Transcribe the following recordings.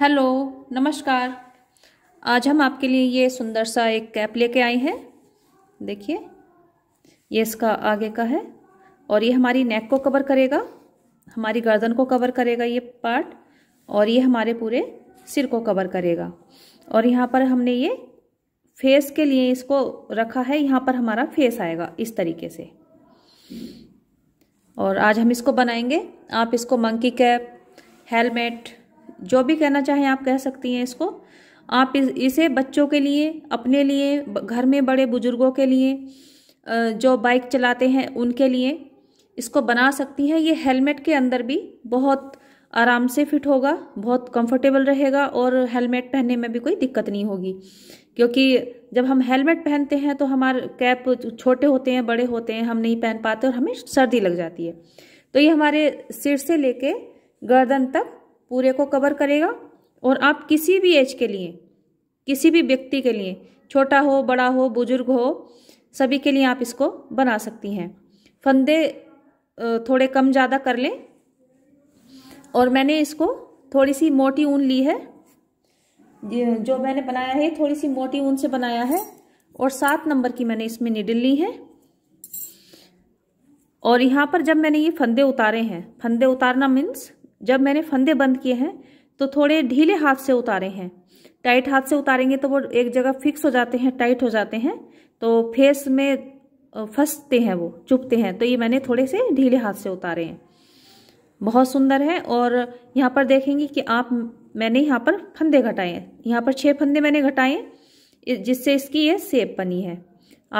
hello नमस्कार आज हम आपके लिए ये सुंदर सा एक कैप लेके आए हैं देखिए ये इसका आगे का है और ये हमारी नेक को कवर करेगा हमारी गर्दन को कवर करेगा ये पार्ट और ये हमारे पूरे सिर को कवर करेगा और यहाँ पर हमने ये फेस के लिए इसको रखा है यहाँ पर हमारा फेस आएगा इस तरीके से और आज हम इसको बनाएंगे आप इसको मंकी कैप हेलमेट जो भी कहना चाहें आप कह सकती हैं इसको आप इसे बच्चों के लिए अपने लिए घर में बड़े बुजुर्गों के लिए जो बाइक चलाते हैं उनके लिए इसको बना सकती हैं ये हेलमेट के अंदर भी बहुत आराम से फिट होगा बहुत कंफर्टेबल रहेगा और हेलमेट पहनने में भी कोई दिक्कत नहीं होगी क्योंकि जब हम हेलमेट पहनते हैं तो हमारे कैप छोटे होते हैं बड़े होते हैं हम नहीं पहन पाते और हमें सर्दी लग जाती है तो ये हमारे सिर से लेके गर्दन तक पूरे को कवर करेगा और आप किसी भी एज के लिए किसी भी व्यक्ति के लिए छोटा हो बड़ा हो बुजुर्ग हो सभी के लिए आप इसको बना सकती हैं फंदे थोड़े कम ज़्यादा कर लें और मैंने इसको थोड़ी सी मोटी ऊन ली है जो मैंने बनाया है थोड़ी सी मोटी ऊन से बनाया है और सात नंबर की मैंने इसमें निडल ली है और यहाँ पर जब मैंने ये फंदे उतारे हैं फंदे उतारना मीन्स जब मैंने फंदे बंद किए हैं तो थोड़े ढीले हाथ से उतारे हैं टाइट हाथ से उतारेंगे तो वो एक जगह फिक्स हो जाते हैं टाइट हो जाते हैं तो फेस में फंसते हैं वो चुपते हैं तो ये मैंने थोड़े से ढीले हाथ से उतारे हैं बहुत सुंदर है और यहाँ पर देखेंगे कि आप मैंने यहाँ पर फंदे घटाए हैं यहाँ पर छः फंदे मैंने घटाए हैं जिससे इसकी ये सेप बनी है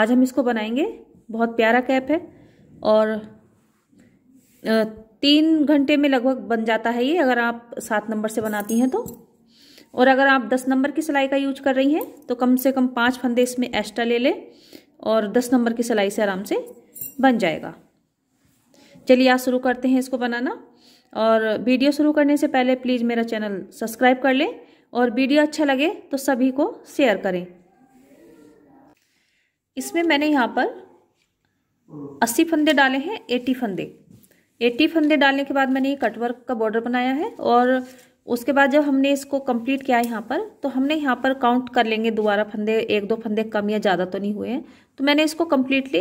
आज हम इसको बनाएंगे बहुत प्यारा कैप है और तीन घंटे में लगभग बन जाता है ये अगर आप सात नंबर से बनाती हैं तो और अगर आप दस नंबर की सिलाई का यूज कर रही हैं तो कम से कम पाँच फंदे इसमें एक्स्ट्रा ले लें और दस नंबर की सिलाई से आराम से बन जाएगा चलिए आज शुरू करते हैं इसको बनाना और वीडियो शुरू करने से पहले प्लीज़ मेरा चैनल सब्सक्राइब कर लें और वीडियो अच्छा लगे तो सभी को शेयर करें इसमें मैंने यहाँ पर अस्सी फंदे डाले हैं एटी फंदे एट्टी फंदे डालने के बाद मैंने ये कटवर्क का बॉर्डर बनाया है और उसके बाद जब हमने इसको कंप्लीट किया यहाँ पर तो हमने यहाँ पर काउंट कर लेंगे दोबारा फंदे एक दो फंदे कम या ज़्यादा तो नहीं हुए हैं तो मैंने इसको कम्प्लीटली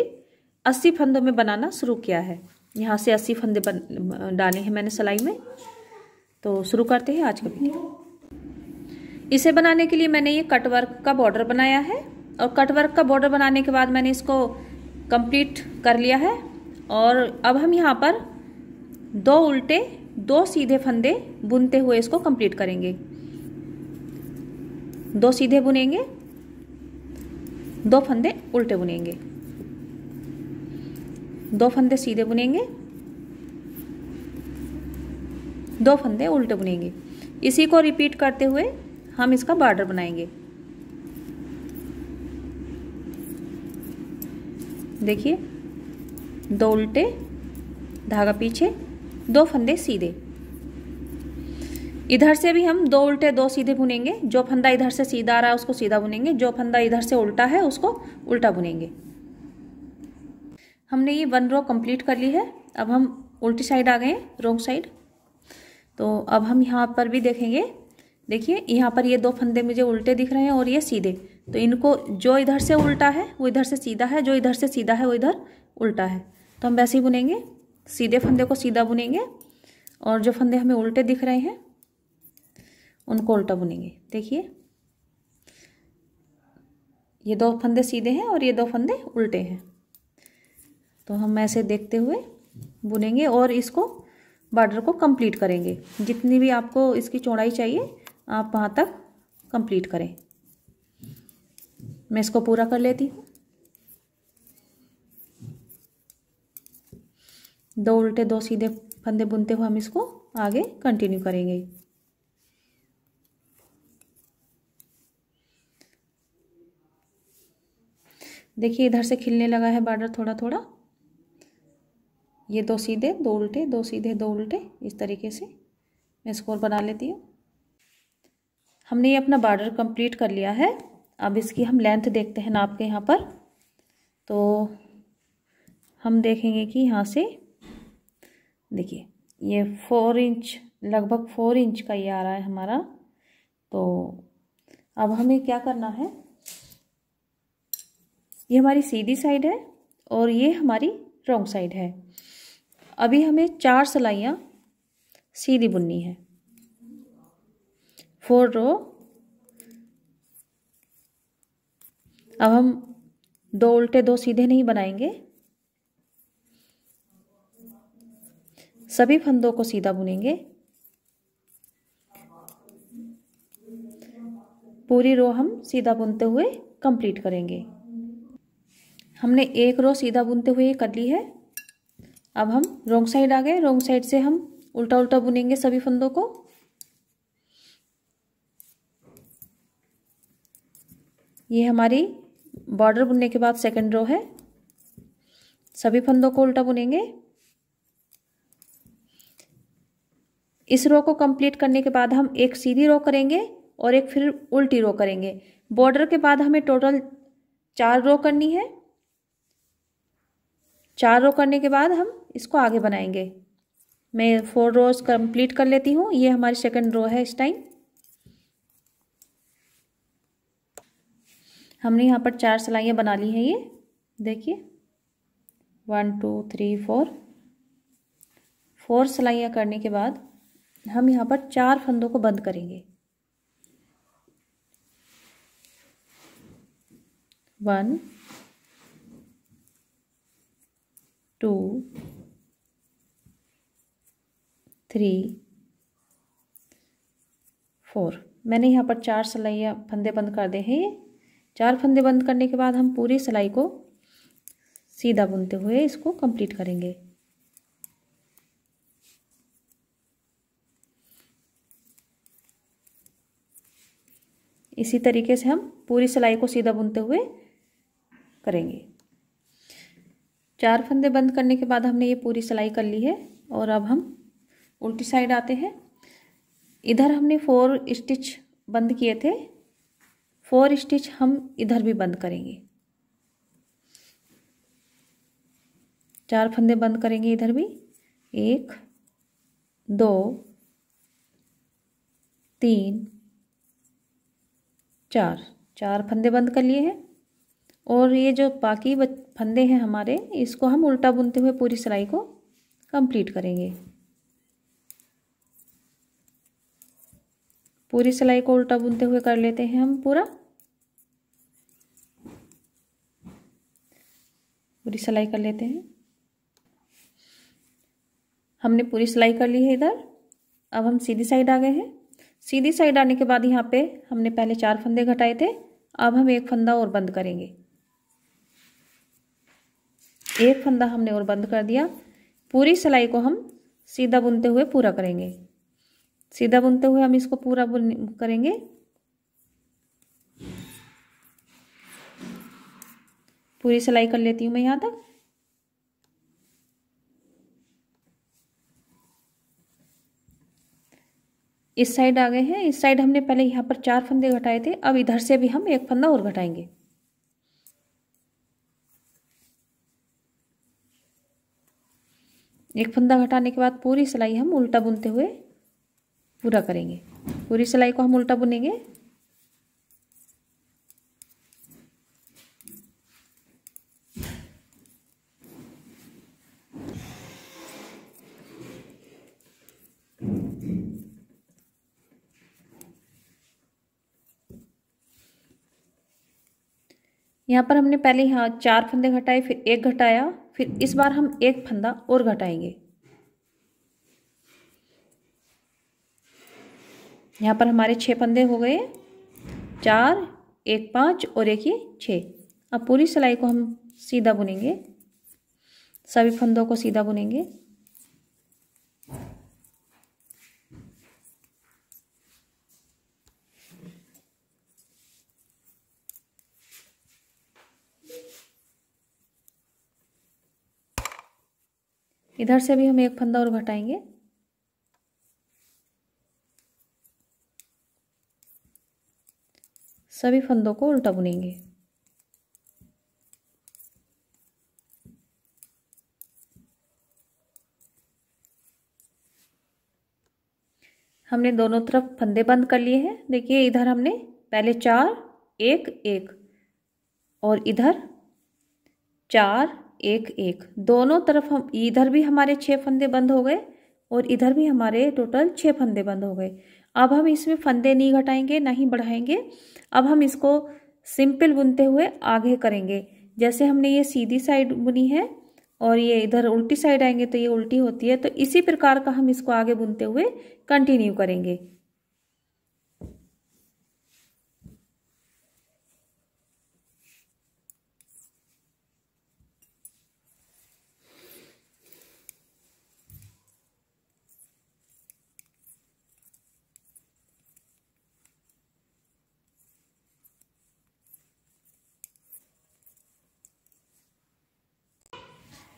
अस्सी फंदों में बनाना शुरू किया है यहाँ से अस्सी फंदे बन डाले हैं मैंने सिलाई में तो शुरू करते हैं आज का वीडियो इसे बनाने के लिए मैंने ये कटवर्क का बॉर्डर बनाया है और कटवर्क का बॉर्डर बनाने के बाद मैंने इसको कंप्लीट कर लिया है और अब हम यहाँ पर दो उल्टे दो सीधे फंदे बुनते हुए इसको कंप्लीट करेंगे दो सीधे बुनेंगे दो फंदे उल्टे बुनेंगे दो फंदे सीधे बुनेंगे दो फंदे उल्टे बुनेंगे इसी को रिपीट करते हुए हम इसका बॉर्डर बनाएंगे देखिए दो उल्टे धागा पीछे दो फंदे सीधे इधर से भी हम दो उल्टे दो सीधे बुनेंगे जो फंदा इधर से सीधा आ रहा है उसको सीधा बुनेंगे जो फंदा इधर से उल्टा है उसको उल्टा बुनेंगे हमने ये वन रो कंप्लीट कर ली है अब हम उल्टी साइड आ गए रोंग साइड तो अब हम यहाँ पर भी देखेंगे देखिए यहाँ पर ये दो फंदे मुझे उल्टे दिख रहे हैं और ये सीधे तो इनको जो इधर से उल्टा है वो इधर से सीधा है जो इधर से सीधा है वो इधर उल्टा है तो हम वैसे ही बुनेंगे सीधे फंदे को सीधा बुनेंगे और जो फंदे हमें उल्टे दिख रहे हैं उनको उल्टा बुनेंगे देखिए ये दो फंदे सीधे हैं और ये दो फंदे उल्टे हैं तो हम ऐसे देखते हुए बुनेंगे और इसको बॉर्डर को कंप्लीट करेंगे जितनी भी आपको इसकी चौड़ाई चाहिए आप वहाँ तक कंप्लीट करें मैं इसको पूरा कर लेती हूँ दो उल्टे दो सीधे फंदे बुनते हुए हम इसको आगे कंटिन्यू करेंगे देखिए इधर से खिलने लगा है बॉर्डर थोड़ा थोड़ा ये दो सीधे दो उल्टे दो सीधे दो उल्टे इस तरीके से मैं स्कोर बना लेती हूँ हमने ये अपना बॉर्डर कंप्लीट कर लिया है अब इसकी हम लेंथ देखते हैं नाप के यहाँ पर तो हम देखेंगे कि यहाँ से देखिए ये फोर इंच लगभग फोर इंच का ये आ रहा है हमारा तो अब हमें क्या करना है ये हमारी सीधी साइड है और ये हमारी रॉन्ग साइड है अभी हमें चार सिलाइयाँ सीधी बुननी है फोर रो अब हम दो उल्टे दो सीधे नहीं बनाएंगे सभी फंदों को सीधा बुनेंगे पूरी रो हम सीधा बुनते हुए कंप्लीट करेंगे हमने एक रो सीधा बुनते हुए कर ली है अब हम रोंग साइड आ गए रोंग साइड से हम उल्टा उल्टा बुनेंगे सभी फंदों को ये हमारी बॉर्डर बुनने के बाद सेकंड रो है सभी फंदों को उल्टा बुनेंगे इस रो को कंप्लीट करने के बाद हम एक सीधी रो करेंगे और एक फिर उल्टी रो करेंगे बॉर्डर के बाद हमें टोटल चार रो करनी है चार रो करने के बाद हम इसको आगे बनाएंगे मैं फोर रोज कंप्लीट कर लेती हूँ ये हमारी सेकंड रो है इस टाइम हमने यहाँ पर चार सिलाइयाँ बना ली हैं ये देखिए one two three four four सिलाइयाँ करने के बाद हम यहाँ पर चार फंदों को बंद करेंगे वन टू थ्री फोर मैंने यहाँ पर चार सिलाइया फंदे बंद कर दिए हैं चार फंदे बंद करने के बाद हम पूरी सिलाई को सीधा बुनते हुए इसको कंप्लीट करेंगे इसी तरीके से हम पूरी सिलाई को सीधा बुनते हुए करेंगे चार फंदे बंद करने के बाद हमने ये पूरी सिलाई कर ली है और अब हम उल्टी साइड आते हैं इधर हमने फोर स्टिच बंद किए थे फोर स्टिच हम इधर भी बंद करेंगे चार फंदे बंद करेंगे इधर भी एक दो तीन चार चार फंदे बंद कर लिए हैं और ये जो बाकी फंदे हैं हमारे इसको हम उल्टा बुनते हुए पूरी सिलाई को कंप्लीट करेंगे पूरी सिलाई को उल्टा बुनते हुए कर लेते हैं हम पूरा पूरी सिलाई कर लेते हैं हमने पूरी सिलाई कर ली है इधर अब हम सीधी साइड आ गए हैं सीधी साइड आने के बाद यहाँ पे हमने पहले चार फंदे घटाए थे अब हम एक फंदा और बंद करेंगे एक फंदा हमने और बंद कर दिया पूरी सिलाई को हम सीधा बुनते हुए पूरा करेंगे सीधा बुनते हुए हम इसको पूरा बुन करेंगे पूरी सिलाई कर लेती हूँ मैं यहाँ तक इस साइड आ गए हैं इस साइड हमने पहले यहाँ पर चार फंदे घटाए थे अब इधर से भी हम एक फंदा और घटाएंगे एक फंदा घटाने के बाद पूरी सिलाई हम उल्टा बुनते हुए पूरा करेंगे पूरी सिलाई को हम उल्टा बुनेंगे यहाँ पर हमने पहले यहाँ चार फंदे घटाए फिर एक घटाया फिर इस बार हम एक फंदा और घटाएंगे यहाँ पर हमारे छः फंदे हो गए चार एक पाँच और एक ही छः अब पूरी सिलाई को हम सीधा बुनेंगे सभी फंदों को सीधा बुनेंगे इधर से भी हम एक फंदा और घटाएंगे सभी फंदों को उल्टा बुनेंगे हमने दोनों तरफ फंदे बंद कर लिए हैं देखिए इधर हमने पहले चार एक एक और इधर चार एक एक दोनों तरफ हम इधर भी हमारे छः फंदे बंद हो गए और इधर भी हमारे टोटल छः फंदे बंद हो गए अब हम इसमें फंदे नहीं घटाएंगे ना ही बढ़ाएंगे अब हम इसको सिंपल बुनते हुए आगे करेंगे जैसे हमने ये सीधी साइड बुनी है और ये इधर उल्टी साइड आएंगे तो ये उल्टी होती है तो इसी प्रकार का हम इसको आगे बुनते हुए कंटिन्यू करेंगे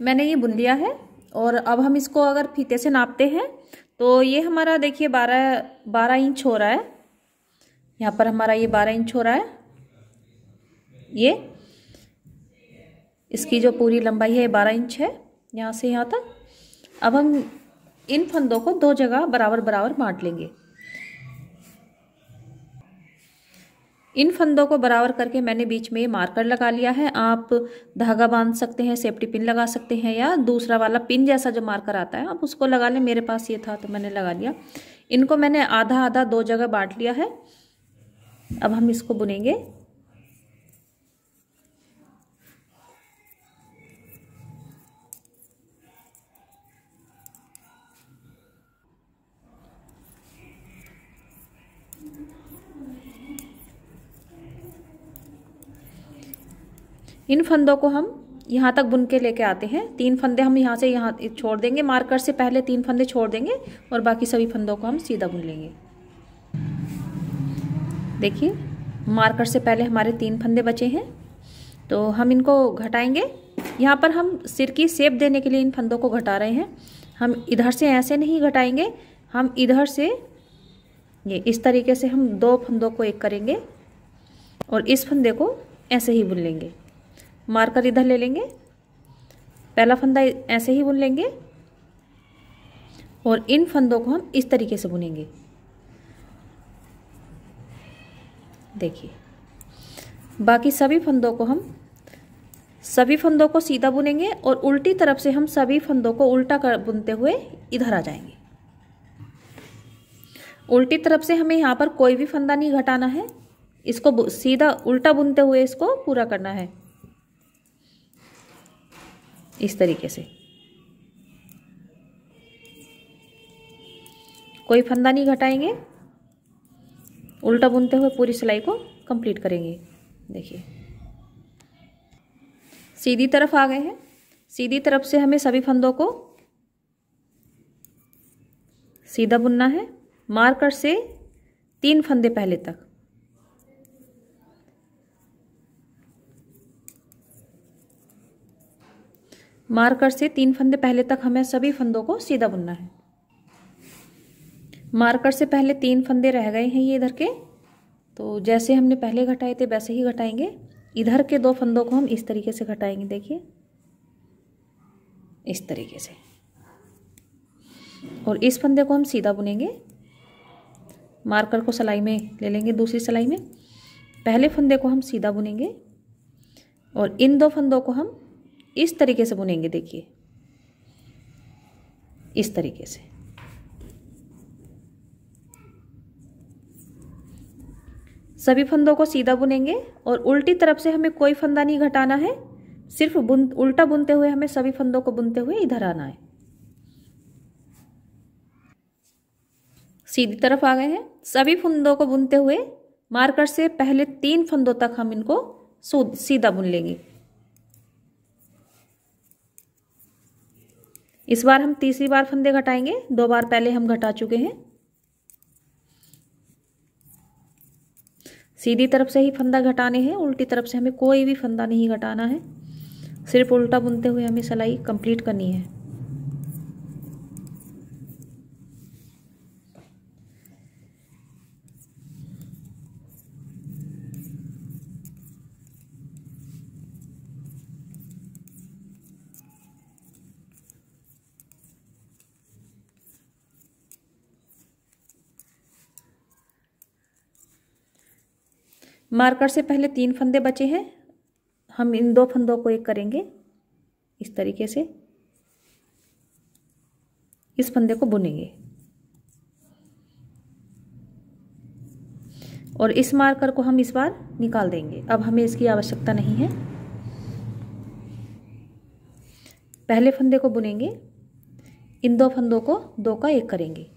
मैंने ये बुन लिया है और अब हम इसको अगर फीते से नापते हैं तो ये हमारा देखिए बारह बारह इंच हो रहा है यहाँ पर हमारा ये बारह इंच हो रहा है ये इसकी जो पूरी लंबाई है बारह इंच है यहाँ से यहाँ तक अब हम इन फंदों को दो जगह बराबर बराबर बांट लेंगे इन फंदों को बराबर करके मैंने बीच में मार्कर लगा लिया है आप धागा बांध सकते हैं सेफ्टी पिन लगा सकते हैं या दूसरा वाला पिन जैसा जो मार्कर आता है आप उसको लगा लें मेरे पास ये था तो मैंने लगा लिया इनको मैंने आधा आधा दो जगह बांट लिया है अब हम इसको बुनेंगे इन फंदों को हम यहाँ तक बुन के लेके आते हैं तीन फंदे हम यहाँ से यहाँ छोड़ देंगे मार्कर से पहले तीन फंदे छोड़ देंगे और बाकी सभी फंदों को हम सीधा बुन लेंगे देखिए मार्कर से पहले हमारे तीन फंदे बचे हैं तो हम इनको घटाएंगे यहाँ पर हम सिर की सेप देने के लिए इन फंदों को घटा रहे हैं हम इधर से ऐसे नहीं घटाएंगे हम इधर से ये इस तरीके से हम दो फंदों को एक करेंगे और इस फंदे को ऐसे ही बुन लेंगे मार्कर इधर ले लेंगे पहला फंदा ऐसे ही बुन लेंगे और इन फंदों को हम इस तरीके से बुनेंगे देखिए बाकी सभी फंदों को हम सभी फंदों को सीधा बुनेंगे और उल्टी तरफ से हम सभी फंदों को उल्टा कर बुनते हुए इधर आ जाएंगे उल्टी तरफ से हमें यहाँ पर कोई भी फंदा नहीं घटाना है इसको सीधा उल्टा बुनते हुए इसको पूरा करना है इस तरीके से कोई फंदा नहीं घटाएंगे उल्टा बुनते हुए पूरी सिलाई को कंप्लीट करेंगे देखिए सीधी तरफ आ गए हैं सीधी तरफ से हमें सभी फंदों को सीधा बुनना है मार्कर से तीन फंदे पहले तक मार्कर से तीन फंदे पहले तक हमें सभी फंदों को सीधा बुनना है मार्कर से पहले तीन फंदे रह गए हैं ये इधर के तो जैसे हमने पहले घटाए थे वैसे ही घटाएंगे इधर के दो फंदों को हम इस तरीके से घटाएंगे देखिए इस तरीके से और इस फंदे को हम सीधा बुनेंगे मार्कर को सिलाई में ले लेंगे दूसरी सिलाई में पहले फंदे को हम सीधा बुनेंगे और इन दो फंदों को हम इस तरीके से बुनेंगे देखिए इस तरीके से सभी फंदों को सीधा बुनेंगे और उल्टी तरफ से हमें कोई फंदा नहीं घटाना है सिर्फ बुन उल्टा बुनते हुए हमें सभी फंदों को बुनते हुए इधर आना है सीधी तरफ आ गए हैं सभी फंदों को बुनते हुए मार्कर से पहले तीन फंदों तक हम इनको सीधा बुन लेंगे इस बार हम तीसरी बार फंदे घटाएंगे दो बार पहले हम घटा चुके हैं सीधी तरफ से ही फंदा घटाने हैं उल्टी तरफ से हमें कोई भी फंदा नहीं घटाना है सिर्फ उल्टा बुनते हुए हमें सिलाई कंप्लीट करनी है मार्कर से पहले तीन फंदे बचे हैं हम इन दो फंदों को एक करेंगे इस तरीके से इस फंदे को बुनेंगे और इस मार्कर को हम इस बार निकाल देंगे अब हमें इसकी आवश्यकता नहीं है पहले फंदे को बुनेंगे इन दो फंदों को दो का एक करेंगे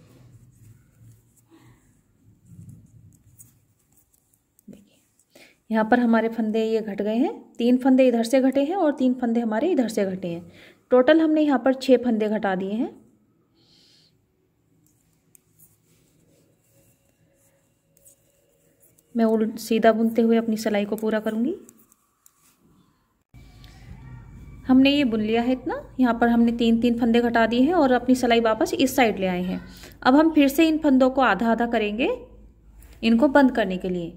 यहाँ पर हमारे फंदे ये घट गए हैं तीन फंदे इधर से घटे हैं और तीन फंदे हमारे इधर से घटे हैं टोटल हमने यहाँ पर छः फंदे घटा दिए हैं मैं उल सीधा बुनते हुए अपनी सिलाई को पूरा करूँगी हमने ये बुन लिया है इतना यहाँ पर हमने तीन तीन फंदे घटा दिए हैं और अपनी सिलाई वापस इस साइड ले आए हैं अब हम फिर से इन फंदों को आधा आधा करेंगे इनको बंद करने के लिए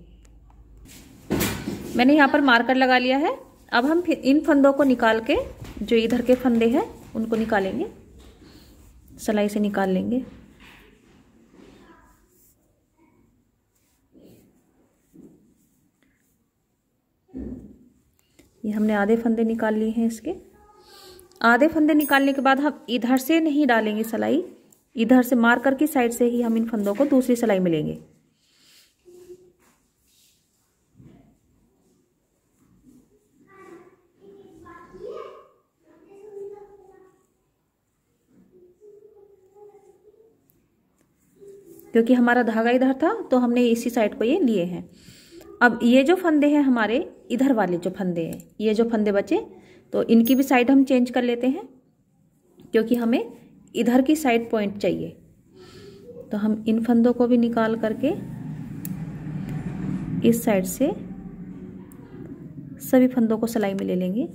मैंने यहाँ पर मार्कर लगा लिया है अब हम इन फंदों को निकाल के जो इधर के फंदे हैं उनको निकालेंगे सलाई से निकाल लेंगे ये हमने आधे फंदे निकाल लिए हैं इसके आधे फंदे निकालने के बाद हम इधर से नहीं डालेंगे सलाई इधर से मार्कर की साइड से ही हम इन फंदों को दूसरी सलाई मिलेंगे क्योंकि हमारा धागा इधर था तो हमने इसी साइड को ये लिए हैं अब ये जो फंदे हैं हमारे इधर वाले जो फंदे हैं ये जो फंदे बचे तो इनकी भी साइड हम चेंज कर लेते हैं क्योंकि हमें इधर की साइड पॉइंट चाहिए तो हम इन फंदों को भी निकाल करके इस साइड से सभी फंदों को सिलाई में ले लेंगे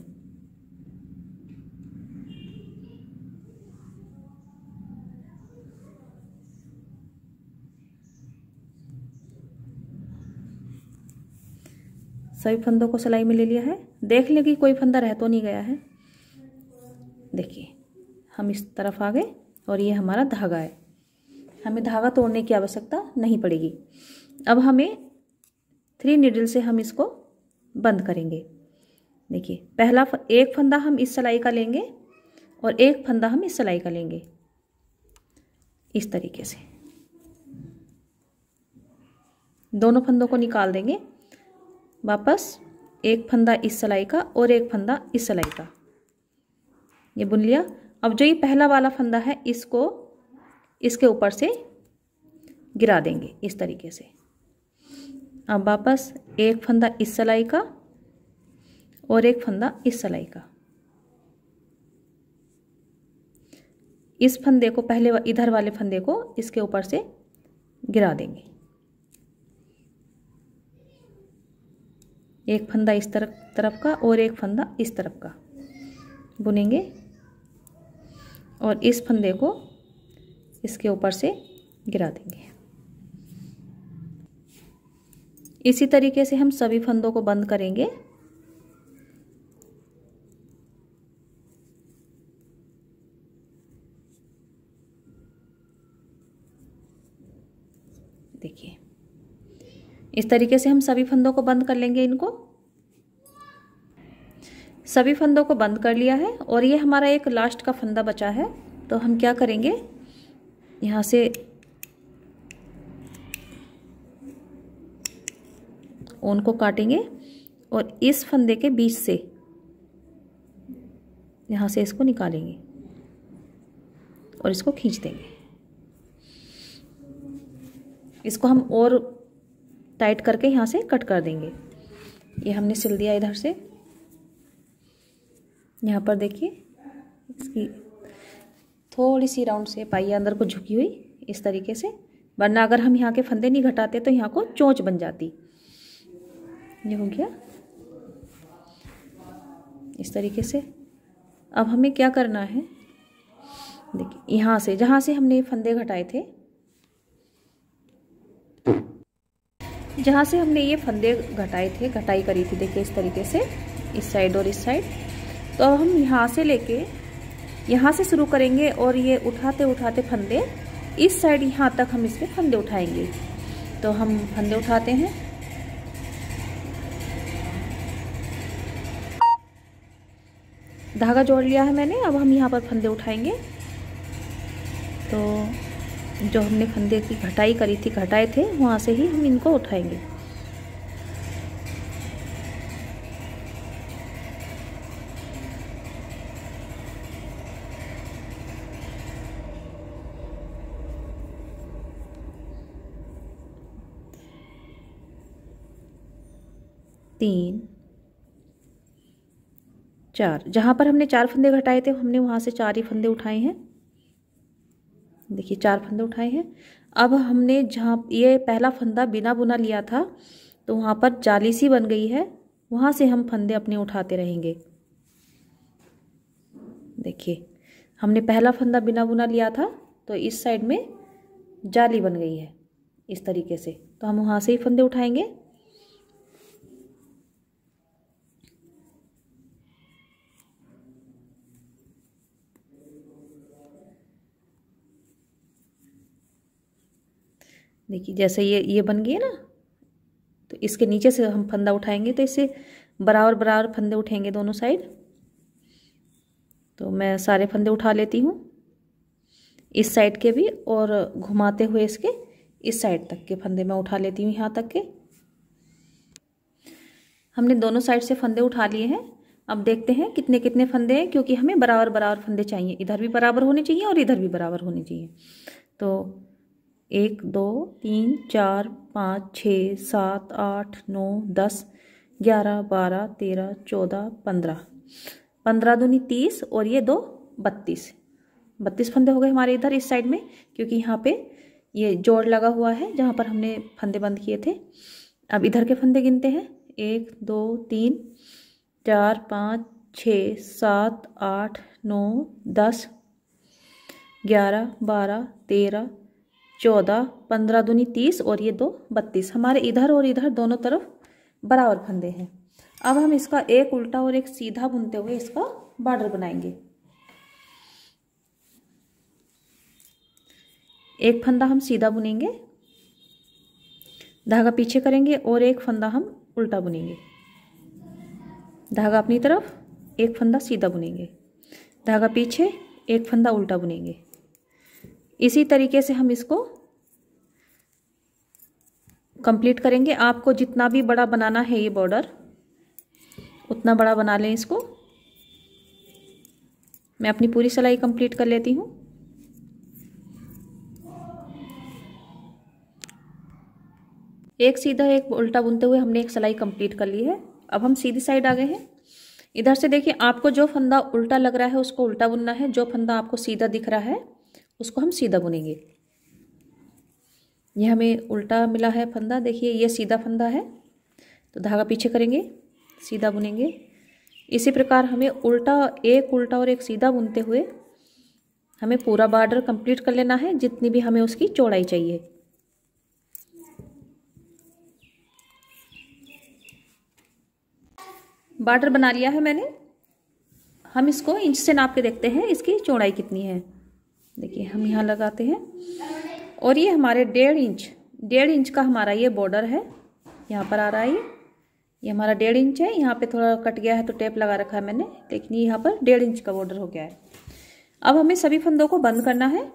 सभी फंदों को सिलाई में ले लिया है देख लें कि कोई फंदा रह तो नहीं गया है देखिए हम इस तरफ आ गए और ये हमारा धागा है हमें धागा तोड़ने की आवश्यकता नहीं पड़ेगी अब हमें थ्री निडल से हम इसको बंद करेंगे देखिए पहला फ, एक फंदा हम इस सिलाई का लेंगे और एक फंदा हम इस सिलाई का लेंगे इस तरीके से दोनों फंदों को निकाल देंगे वापस एक फंदा इस सिलाई का और एक फंदा इस सिलाई का ये बुन लिया अब जो ये पहला वाला फंदा है इसको इसके ऊपर से गिरा देंगे इस तरीके से अब वापस एक फंदा इस सिलाई का और एक फंदा इस सिलाई का इस फंदे को पहले इधर वाले फंदे को इसके ऊपर से गिरा देंगे एक फंदा इस तरफ तरफ का और एक फंदा इस तरफ का बुनेंगे और इस फंदे को इसके ऊपर से गिरा देंगे इसी तरीके से हम सभी फंदों को बंद करेंगे इस तरीके से हम सभी फंदों को बंद कर लेंगे इनको सभी फंदों को बंद कर लिया है और ये हमारा एक लास्ट का फंदा बचा है तो हम क्या करेंगे यहाँ से ऊन को काटेंगे और इस फंदे के बीच से यहाँ से इसको निकालेंगे और इसको खींच देंगे इसको हम और टाइट करके यहाँ से कट कर देंगे ये हमने सिल दिया इधर से यहाँ पर देखिए इसकी थोड़ी सी राउंड से पाइया अंदर को झुकी हुई इस तरीके से वरना अगर हम यहाँ के फंदे नहीं घटाते तो यहाँ को चोंच बन जाती ये हो गया इस तरीके से अब हमें क्या करना है देखिए यहाँ से जहाँ से हमने फंदे घटाए थे जहाँ से हमने ये फंदे घटाए थे घटाई करी थी देखिए इस तरीके से इस साइड और इस साइड तो हम यहाँ से लेके यहाँ से शुरू करेंगे और ये उठाते उठाते फंदे इस साइड यहाँ तक हम इसमें फंदे उठाएंगे तो हम फंदे उठाते हैं धागा जोड़ लिया है मैंने अब हम यहाँ पर फंदे उठाएंगे तो जो हमने फंदे की घटाई करी थी घटाए थे वहाँ से ही हम इनको उठाएंगे तीन चार जहाँ पर हमने चार फंदे घटाए थे हमने वहाँ से चार ही फंदे उठाए हैं देखिए चार फंदे उठाए हैं अब हमने जहाँ ये पहला फंदा बिना बुना लिया था तो वहाँ पर जाली सी बन गई है वहाँ से हम फंदे अपने उठाते रहेंगे देखिए हमने पहला फंदा बिना बुना लिया था तो इस साइड में जाली बन गई है इस तरीके से तो हम वहाँ से ही फंदे उठाएंगे देखिए जैसे ये ये बन गई है ना तो इसके नीचे से हम फंदा उठाएंगे तो इससे बराबर बराबर फंदे उठेंगे दोनों साइड तो मैं सारे फंदे उठा लेती हूँ इस साइड के भी और घुमाते हुए इसके इस साइड तक के फंदे मैं उठा लेती हूँ यहाँ तक के हमने दोनों साइड से फंदे उठा लिए हैं अब देखते हैं कितने कितने फंदे हैं क्योंकि हमें बराबर बराबर फंदे चाहिए इधर भी बराबर होने चाहिए और इधर भी बराबर होने चाहिए तो एक दो तीन चार पाँच छः सात आठ नौ दस ग्यारह बारह तेरह चौदह पंद्रह पंद्रह दूनी तीस और ये दो बत्तीस बत्तीस फंदे हो गए हमारे इधर इस साइड में क्योंकि यहाँ पे ये जोड़ लगा हुआ है जहाँ पर हमने फंदे बंद किए थे अब इधर के फंदे गिनते हैं एक दो तीन चार पाँच छ सात आठ नौ दस ग्यारह बारह तेरह चौदह पंद्रह दूनी तीस और ये दो बत्तीस हमारे इधर और इधर दोनों तरफ बराबर फंदे हैं अब हम इसका एक उल्टा और एक सीधा बुनते हुए इसका बॉर्डर बनाएंगे एक फंदा हम सीधा बुनेंगे धागा पीछे करेंगे और एक फंदा हम उल्टा बुनेंगे धागा अपनी तरफ एक फंदा सीधा बुनेंगे धागा पीछे एक फंदा उल्टा बुनेंगे इसी तरीके से हम इसको कंप्लीट करेंगे आपको जितना भी बड़ा बनाना है ये बॉर्डर उतना बड़ा बना लें इसको मैं अपनी पूरी सिलाई कंप्लीट कर लेती हूँ एक सीधा एक उल्टा बुनते हुए हमने एक सिलाई कंप्लीट कर ली है अब हम सीधी साइड आ गए हैं इधर से देखिए आपको जो फंदा उल्टा लग रहा है उसको उल्टा बुनना है जो फंदा आपको सीधा दिख रहा है उसको हम सीधा बुनेंगे यह हमें उल्टा मिला है फंदा देखिए यह सीधा फंदा है तो धागा पीछे करेंगे सीधा बुनेंगे इसी प्रकार हमें उल्टा एक उल्टा और एक सीधा बुनते हुए हमें पूरा बॉर्डर कंप्लीट कर लेना है जितनी भी हमें उसकी चौड़ाई चाहिए बॉर्डर बना लिया है मैंने हम इसको इंच से नाप के देखते हैं इसकी चौड़ाई कितनी है देखिए हम यहाँ लगाते हैं और ये हमारे डेढ़ इंच डेढ़ इंच का हमारा ये बॉर्डर है यहाँ पर आ रहा है ये ये हमारा डेढ़ इंच है यहाँ पे थोड़ा कट गया है तो टेप लगा रखा है मैंने लेकिन यहाँ पर डेढ़ इंच का बॉर्डर हो गया है अब हमें सभी फंदों को बंद करना है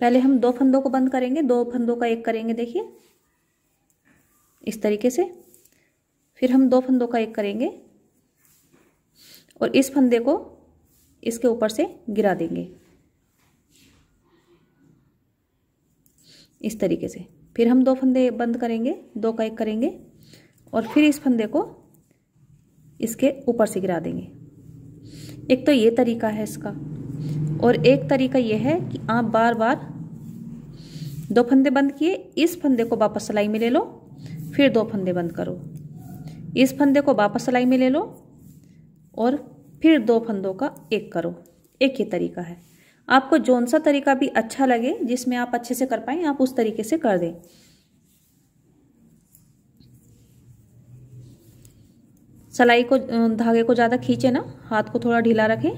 पहले हम दो फंदों को बंद करेंगे दो फंदों का एक करेंगे देखिए इस तरीके से फिर हम दो फंदों का एक करेंगे और इस फंदे को इसके ऊपर से गिरा देंगे इस तरीके से फिर हम दो फंदे बंद करेंगे दो का एक करेंगे और फिर इस फंदे को इसके ऊपर से गिरा देंगे एक तो ये तरीका है इसका और एक तरीका यह है कि आप बार बार दो फंदे बंद किए इस फंदे को वापस सिलाई में ले लो फिर दो फंदे बंद करो इस फंदे को वापस सिलाई में ले लो और फिर दो फंदों का एक करो एक ही तरीका है आपको जौन सा तरीका भी अच्छा लगे जिसमें आप अच्छे से कर पाए आप उस तरीके से कर दें सलाई को धागे को ज़्यादा खींचे ना हाथ को थोड़ा ढीला रखें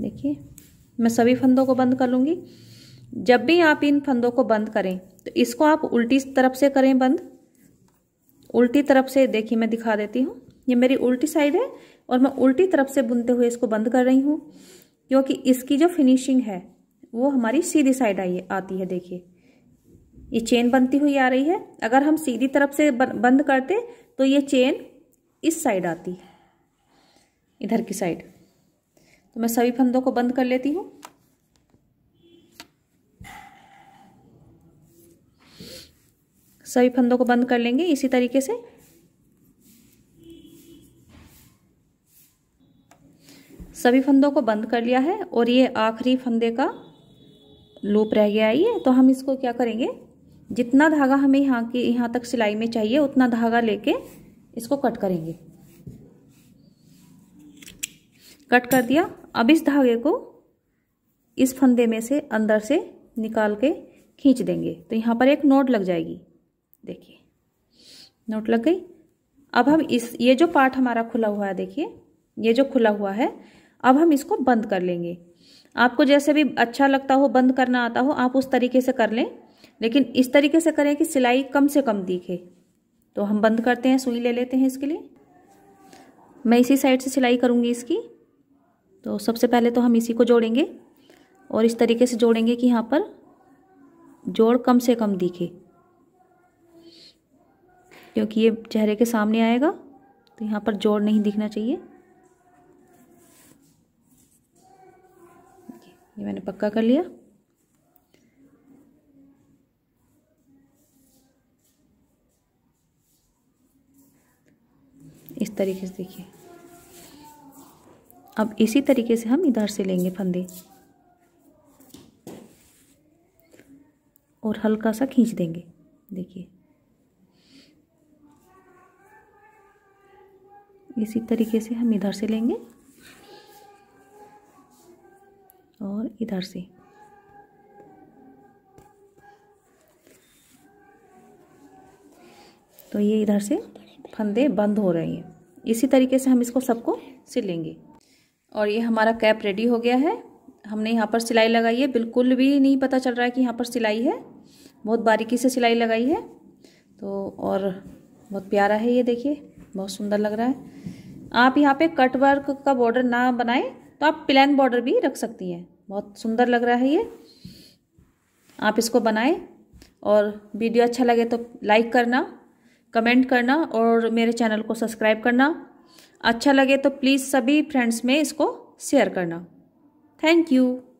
देखिए मैं सभी फंदों को बंद कर लूँगी जब भी आप इन फंदों को बंद करें तो इसको आप उल्टी तरफ से करें बंद उल्टी तरफ से देखिए मैं दिखा देती हूँ ये मेरी उल्टी साइड है और मैं उल्टी तरफ से बुनते हुए इसको बंद कर रही हूँ क्योंकि इसकी जो फिनिशिंग है वो हमारी सीधी साइड आई आती है देखिए ये चेन बनती हुई आ रही है अगर हम सीधी तरफ से बंद करते तो ये चेन इस साइड आती है इधर की साइड तो मैं सभी फंदों को बंद कर लेती हूँ सभी फंदों को बंद कर लेंगे इसी तरीके से सभी फंदों को बंद कर लिया है और ये आखिरी फंदे का लूप रह गया है ये तो हम इसको क्या करेंगे जितना धागा हमें यहाँ की यहाँ तक सिलाई में चाहिए उतना धागा लेके इसको कट करेंगे कट कर दिया अब इस धागे को इस फंदे में से अंदर से निकाल के खींच देंगे तो यहाँ पर एक नोट लग जाएगी देखिए नोट लग गई अब हम इस ये जो पार्ट हमारा खुला हुआ है देखिए ये जो खुला हुआ है अब हम इसको बंद कर लेंगे आपको जैसे भी अच्छा लगता हो बंद करना आता हो आप उस तरीके से कर लें लेकिन इस तरीके से करें कि सिलाई कम से कम दिखे तो हम बंद करते हैं सुई ले लेते हैं इसके लिए मैं इसी साइड से सिलाई करूँगी इसकी तो सबसे पहले तो हम इसी को जोड़ेंगे और इस तरीके से जोड़ेंगे कि यहाँ पर जोड़ कम से कम दिखे क्योंकि ये चेहरे के सामने आएगा तो यहाँ पर जोड़ नहीं दिखना चाहिए ये मैंने पक्का कर लिया इस तरीके से देखिए अब इसी तरीके से हम इधर से लेंगे फंदे और हल्का सा खींच देंगे देखिए इसी तरीके से हम इधर से लेंगे और इधर से तो ये इधर से फंदे बंद हो रहे हैं इसी तरीके से हम इसको सबको सिलेंगे और ये हमारा कैप रेडी हो गया है हमने यहाँ पर सिलाई लगाई है बिल्कुल भी नहीं पता चल रहा है कि यहाँ पर सिलाई है बहुत बारीकी से सिलाई लगाई है तो और बहुत प्यारा है ये देखिए बहुत सुंदर लग रहा है आप यहाँ पे कट वर्क का बॉर्डर ना बनाएं तो आप प्लान बॉर्डर भी रख सकती हैं बहुत सुंदर लग रहा है ये आप इसको बनाएं और वीडियो अच्छा लगे तो लाइक करना कमेंट करना और मेरे चैनल को सब्सक्राइब करना अच्छा लगे तो प्लीज़ सभी फ्रेंड्स में इसको शेयर करना थैंक यू